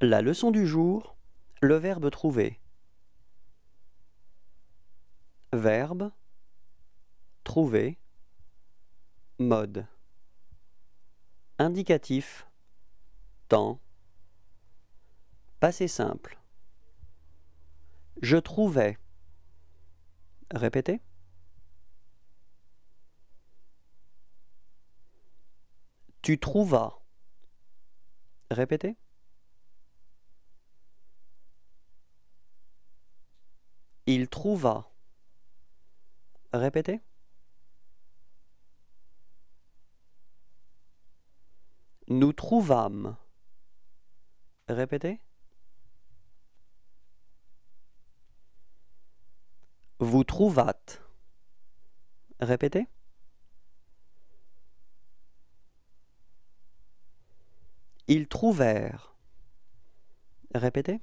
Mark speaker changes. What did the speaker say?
Speaker 1: La leçon du jour, le verbe trouver. Verbe trouver mode indicatif temps passé simple Je trouvais Répétez Tu trouvas Répétez Il trouva. Répétez. Nous trouvâmes. Répétez. Vous trouvâtes. Répétez. Ils trouvèrent. Répétez.